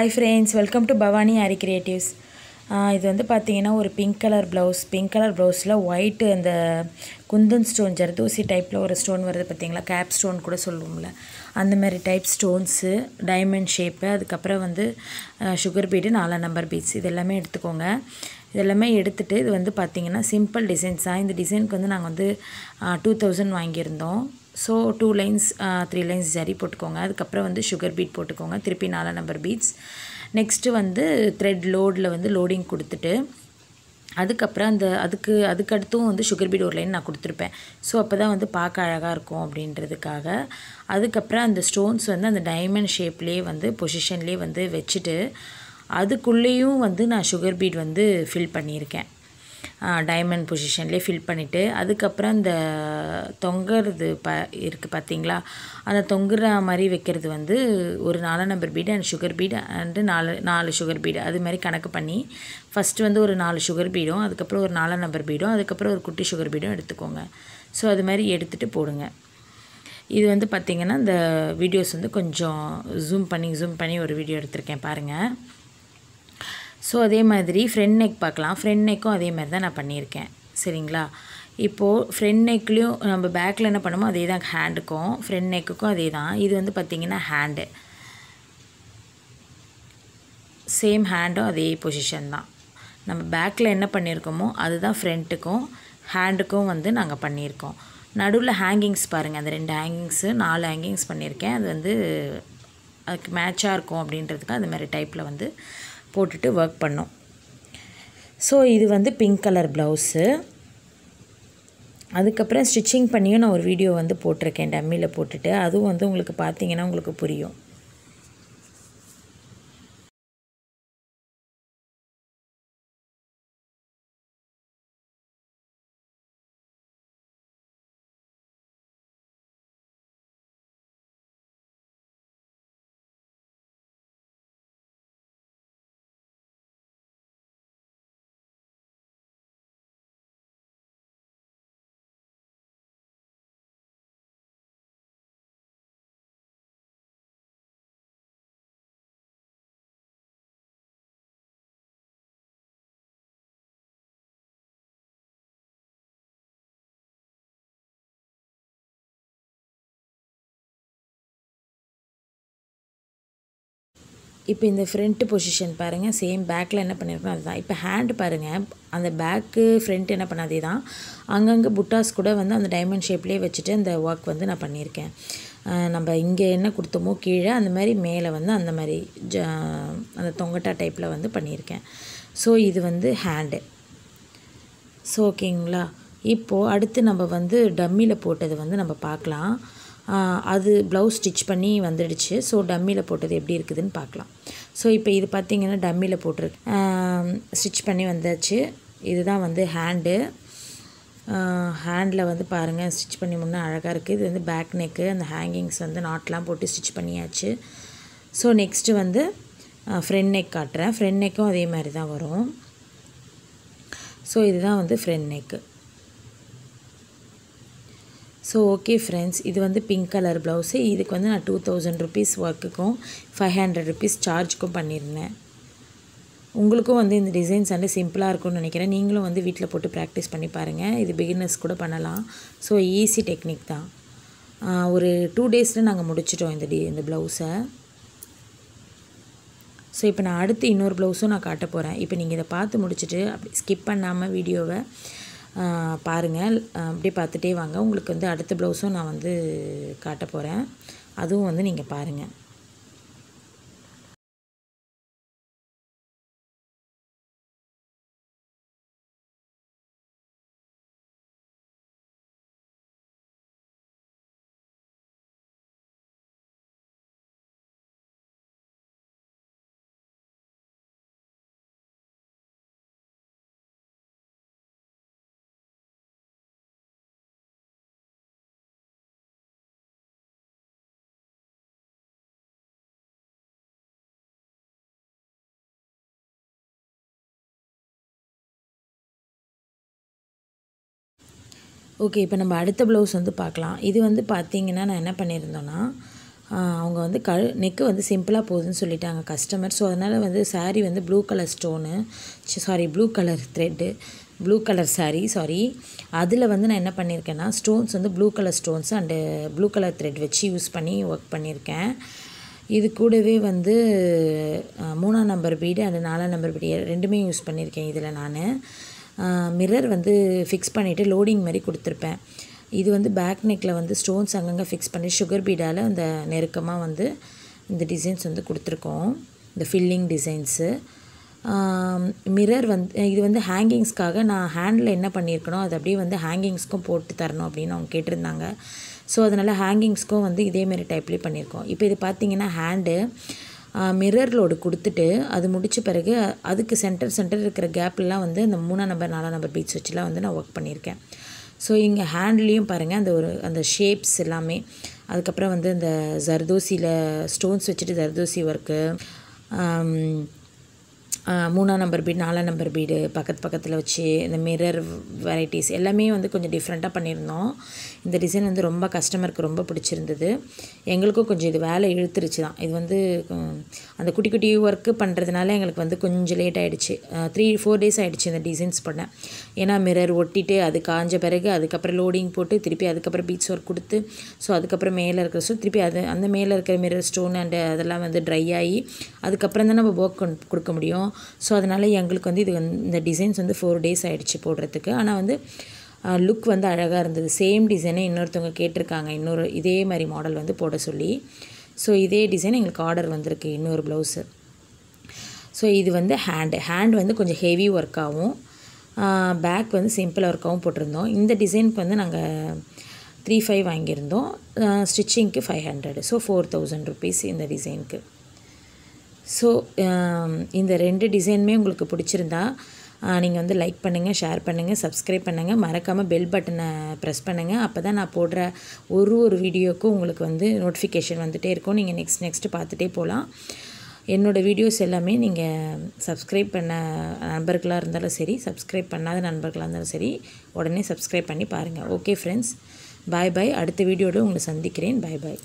hi friends welcome to Bhavani Hari creatives இது வந்து பார்த்திங்கன்னா ஒரு pink colour blouse pink colour ப்ளவுஸில் ஒயிட்டு அந்த குந்தன் ஸ்டோன் ஜர்தூசி டைப்பில் ஒரு ஸ்டோன் வருது பார்த்திங்களா கேப் ஸ்டோன் கூட சொல்லுவோம்ல அந்த மாதிரி டைப் ஸ்டோன்ஸு டைமண்ட் ஷேப்பு அதுக்கப்புறம் வந்து சுகர் பீடு நாலாம் நம்பர் பீட்ஸ் இது எல்லாமே எடுத்துக்கோங்க இதெல்லாமே எடுத்துகிட்டு இது வந்து பார்த்திங்கன்னா சிம்பிள் டிசைன்ஸ் தான் இந்த டிசைனுக்கு வந்து நாங்கள் வந்து டூ தௌசண்ட் வாங்கியிருந்தோம் so two lines three lines zari போட்டுக்கோங்க அதுக்கப்புறம் வந்து சுகர் பீட் போட்டுக்கோங்க திருப்பி நாலு நம்பர் பீட்ஸ் நெக்ஸ்ட்டு வந்து த்ரெட் லோடில் வந்து லோடிங் கொடுத்துட்டு அதுக்கப்புறம் அந்த அதுக்கு அதுக்கடுத்தும் வந்து சுகர் பீட் ஒரு லைன் நான் கொடுத்துருப்பேன் ஸோ அப்போ தான் வந்து பார்க்க அழகாக இருக்கும் அப்படின்றதுக்காக அதுக்கப்புறம் அந்த ஸ்டோன்ஸ் வந்து அந்த டைமண்ட் ஷேப்லேயே வந்து பொசிஷன்லேயே வந்து வச்சுட்டு அதுக்குள்ளேயும் வந்து நான் சுகர் பீட் வந்து ஃபில் பண்ணியிருக்கேன் டைமண்ட் பொசிஷன்லேயே ஃபில் பண்ணிவிட்டு அதுக்கப்புறம் இந்த தொங்குறது ப இருக்குது பார்த்தீங்களா அந்த தொங்குற மாதிரி வைக்கிறது வந்து ஒரு நாலாம் number bead and sugar bead and நாலு நாலு சுகர் பீடு அது மாதிரி கணக்கு பண்ணி ஃபஸ்ட்டு வந்து ஒரு நாலு சுகர் பீடும் அதுக்கப்புறம் ஒரு நாலாம் நம்பர் பீடும் அதுக்கப்புறம் ஒரு குட்டி சுகர் பீடும் எடுத்துக்கோங்க ஸோ அது மாதிரி எடுத்துகிட்டு போடுங்க இது வந்து பார்த்திங்கன்னா இந்த வீடியோஸ் வந்து கொஞ்சம் ஜூம் பண்ணி ஜூம் பண்ணி ஒரு வீடியோ எடுத்திருக்கேன் பாருங்கள் ஸோ அதே மாதிரி ஃப்ரெண்ட் நெக் பார்க்கலாம் ஃப்ரெண்ட் நெக்கும் அதே மாதிரி தான் நான் பண்ணியிருக்கேன் சரிங்களா இப்போது ஃப்ரெண்ட் நெக்லேயும் நம்ம பேக்கில் என்ன பண்ணுமோ அதே தான் ஹேண்டுக்கும் ஃப்ரெண்ட் நெக்குக்கும் அதே தான் இது வந்து பார்த்திங்கன்னா ஹேண்டு சேம் ஹேண்டும் அதே பொசிஷன் தான் நம்ம பேக்கில் என்ன பண்ணியிருக்கோமோ அதுதான் ஃப்ரெண்ட்டுக்கும் ஹேண்டுக்கும் வந்து நாங்கள் பண்ணியிருக்கோம் நடுவில் ஹேங்கிங்ஸ் பாருங்கள் அந்த ரெண்டு ஹேங்கிங்ஸு நாலு ஹேங்கிங்ஸ் பண்ணியிருக்கேன் அது வந்து அதுக்கு மேட்சாக இருக்கும் அப்படின்றதுக்கு அது மாதிரி டைப்பில் வந்து போட்டுட்டு ஒர்க் பண்ணோம் ஸோ இது வந்து பிங்க் கலர் ப்ளவுஸு அதுக்கப்புறம் ஸ்டிச்சிங் பண்ணியும் நான் ஒரு வீடியோ வந்து போட்டிருக்கேன் டம்மியில் போட்டுட்டு அதுவும் வந்து உங்களுக்கு பார்த்தீங்கன்னா உங்களுக்கு புரியும் இப்போ இந்த ஃப்ரண்ட்டு பொசிஷன் பாருங்கள் சேம் பேக்கில் என்ன பண்ணியிருக்கோம் அதுதான் இப்போ ஹேண்ட் பாருங்கள் அந்த பேக்கு ஃப்ரண்ட் என்ன பண்ணாதே தான் அங்கங்கே புட்டாஸ் கூட வந்து அந்த டைமண்ட் ஷேப்லேயே வச்சுட்டு அந்த ஒர்க் வந்து நான் பண்ணியிருக்கேன் நம்ம இங்கே என்ன கொடுத்தோமோ கீழே அந்த மாதிரி மேலே வந்து அந்த மாதிரி ஜ அந்த தொங்கட்டா டைப்பில் வந்து பண்ணியிருக்கேன் ஸோ இது வந்து ஹேண்டு ஸோ ஓகேங்களா இப்போது அடுத்து நம்ம வந்து டம்மியில் போட்டது வந்து நம்ம பார்க்கலாம் அது ப்ளவுஸ் ஸ்டிச் பண்ணி வந்துடுச்சு ஸோ டம்மியில் போட்டது எப்படி இருக்குதுன்னு பார்க்கலாம் ஸோ இப்போ இது பார்த்திங்கன்னா டம்மியில் போட்டிருக்கு ஸ்டிச் பண்ணி வந்தாச்சு இதுதான் வந்து ஹேண்டு ஹேண்டில் வந்து பாருங்கள் ஸ்டிச் பண்ணி முன்னே அழகாக இருக்குது இது வந்து பேக் நெக்கு அந்த ஹேங்கிங்ஸ் வந்து நாட்லாம் போட்டு ஸ்டிச் பண்ணியாச்சு ஸோ நெக்ஸ்ட்டு வந்து ஃப்ரெண்ட் நெக் காட்டுறேன் ஃப்ரெண்ட் நெக்கும் அதே மாதிரி தான் வரும் ஸோ இதுதான் வந்து front neck so okay friends இது வந்து பிங்க் கலர் ப்ளவுஸு இதுக்கு வந்து நான் டூ தௌசண்ட் ருபீஸ் ஒர்க்குக்கும் ஃபைவ் ஹண்ட்ரட் ருபீஸ் சார்ஜுக்கும் பண்ணியிருந்தேன் உங்களுக்கும் வந்து இந்த டிசைன்ஸ் வந்து சிம்பிளாக இருக்கும்னு நினைக்கிறேன் நீங்களும் வந்து வீட்டில் போட்டு ப்ராக்டிஸ் பண்ணி பாருங்கள் இது பிகினர்ஸ் கூட பண்ணலாம் ஸோ ஈஸி டெக்னிக் தான் ஒரு டூ டேஸில் நாங்கள் முடிச்சிட்டோம் இந்த டி இந்த ப்ளவுஸை ஸோ இப்போ நான் அடுத்து இன்னொரு ப்ளவுஸும் நான் காட்ட போகிறேன் இப்போ நீங்கள் இதை பார்த்து முடிச்சுட்டு அப்படி ஸ்கிப் பண்ணாமல் வீடியோவை பாருங்கள் அப்படியே பார்த்துட்டே வாங்க உங்களுக்கு வந்து அடுத்த ப்ளவுஸும் நான் வந்து காட்ட போகிறேன் அதுவும் வந்து நீங்கள் பாருங்கள் ஓகே இப்போ நம்ம அடுத்த ப்ளவுஸ் வந்து பார்க்கலாம் இது வந்து பார்த்தீங்கன்னா நான் என்ன பண்ணியிருந்தோன்னா அவங்க வந்து க நெக்கு வந்து சிம்பிளாக போகுதுன்னு சொல்லிட்டாங்க கஸ்டமர் ஸோ அதனால் வந்து சாரீ வந்து blue colour stone sari blue colour thread blue colour sari sari அதில் வந்து நான் என்ன பண்ணியிருக்கேன்னா ஸ்டோன்ஸ் வந்து blue colour stones and blue colour thread வச்சு யூஸ் பண்ணி ஒர்க் பண்ணியிருக்கேன் இது கூடவே வந்து மூணாம் நம்பர் பீடு அண்டு நாலாம் நம்பர் பீடு ரெண்டுமே யூஸ் பண்ணியிருக்கேன் இதில் நான் மிரர் வந்து ஃபிக்ஸ் பண்ணிவிட்டு லோடிங் மாதிரி கொடுத்துருப்பேன் இது வந்து பேக் நெக்கில் வந்து ஸ்டோன்ஸ் அங்கங்கே ஃபிக்ஸ் பண்ணி சுகர் பீடால் அந்த நெருக்கமாக வந்து இந்த டிசைன்ஸ் வந்து கொடுத்துருக்கோம் இந்த ஃபில்லிங் டிசைன்ஸு மிரர் வந்து இது வந்து ஹேங்கிங்ஸ்க்காக நான் ஹேண்டில் என்ன பண்ணியிருக்கணும் அது அப்படியே வந்து ஹேங்கிங்ஸ்க்கும் போட்டு தரணும் அப்படின்னு அவங்க கேட்டிருந்தாங்க ஸோ அதனால் ஹேங்கிங்ஸ்க்கும் வந்து இதேமாரி டைப்லேயே பண்ணியிருக்கோம் இப்போ இது பார்த்திங்கன்னா ஹேண்டு மிரர் லோடு கொடுத்துட்டு அது முடித்த பிறகு அதுக்கு சென்டர் சென்டர் இருக்கிற கேப்லாம் வந்து அந்த மூணாம் நம்பர் நாலாம் நம்பர் பீச் வச்சுலாம் வந்து நான் ஒர்க் பண்ணியிருக்கேன் ஸோ இங்கே ஹேண்ட்லேயும் பாருங்கள் அந்த ஒரு அந்த ஷேப்ஸ் எல்லாமே அதுக்கப்புறம் வந்து இந்த ஜர்தோசியில் ஸ்டோன்ஸ் வச்சுட்டு ஜர்தோசி ஒர்க்கு மூணாம் நம்பர் பீடு நாலாம் நம்பர் பீடு பக்கத்து பக்கத்தில் வச்சு இந்த மிரர் வெரைட்டிஸ் எல்லாமே வந்து கொஞ்சம் டிஃப்ரெண்ட்டாக பண்ணியிருந்தோம் இந்த டிசைன் வந்து ரொம்ப கஸ்டமருக்கு ரொம்ப பிடிச்சிருந்தது எங்களுக்கும் கொஞ்சம் இது வேலை இழுத்துருச்சு தான் இது வந்து அந்த குட்டி குட்டி ஒர்க்கு பண்ணுறதுனால எங்களுக்கு வந்து கொஞ்சம் லேட் ஆகிடுச்சு த்ரீ ஃபோர் டேஸ் ஆகிடுச்சு இந்த டிசைன்ஸ் பண்ண ஏன்னா மிரர் ஒட்டிட்டு அது காஞ்ச பிறகு அதுக்கப்புறம் லோடிங் போட்டு திருப்பி அதுக்கப்புறம் பீச் ஒர்க் கொடுத்து ஸோ அதுக்கப்புறம் மேலே இருக்கிற ஸோ திருப்பி அது அந்த மேலே இருக்கிற மிரர் ஸ்டோன் அண்டு அதெல்லாம் வந்து ட்ரை ஆகி அதுக்கப்புறம் தான் நம்ம ஒர்க் கொடுக்க முடியும் போடலாம் ஸோ அதனால் எங்களுக்கு வந்து இது இந்த டிசைன்ஸ் வந்து ஃபோர் டேஸ் ஆகிடுச்சு போடுறதுக்கு ஆனால் வந்து லுக் வந்து அழகாக இருந்தது சேம் டிசைனை இன்னொருத்தவங்க கேட்டிருக்காங்க இன்னொரு இதே மாதிரி மாடல் வந்து போட சொல்லி ஸோ இதே டிசைன் எங்களுக்கு ஆர்டர் வந்திருக்கு இன்னொரு ப்ளவுஸு ஸோ இது வந்து ஹேண்டு ஹேண்ட் வந்து கொஞ்சம் ஹெவி ஒர்க்காகவும் பேக் வந்து சிம்பிள் ஒர்க்காகவும் போட்டிருந்தோம் இந்த டிசைனுக்கு வந்து நாங்கள் த்ரீ ஃபைவ் வாங்கியிருந்தோம் ஸ்டிச்சிங்க்கு five hundred so four thousand rupees இந்த டிசைனுக்கு ஸோ um, இந்த ரெண்டு டிசைனுமே உங்களுக்கு பிடிச்சிருந்தா நீங்கள் வந்து லைக் பண்ணுங்கள் ஷேர் பண்ணுங்கள் சப்ஸ்கிரைப் பண்ணுங்கள் மறக்காமல் பெல் பட்டனை ப்ரெஸ் பண்ணுங்கள் அப்போ தான் நான் போடுற ஒரு ஒரு வீடியோக்கும் உங்களுக்கு வந்து நோட்டிஃபிகேஷன் வந்துகிட்டே இருக்கும் நீங்கள் நெக்ஸ்ட் நெக்ஸ்ட்டு பார்த்துட்டே போகலாம் என்னோடய வீடியோஸ் எல்லாமே நீங்கள் சப்ஸ்கிரைப் பண்ண நண்பர்களாக இருந்தாலும் சரி சப்ஸ்கிரைப் பண்ணாத நண்பர்களாக இருந்தாலும் சரி உடனே சப்ஸ்கிரைப் பண்ணி பாருங்கள் ஓகே ஃப்ரெண்ட்ஸ் பாய் பாய் அடுத்த வீடியோடு உங்களை சந்திக்கிறேன் பாய் பாய்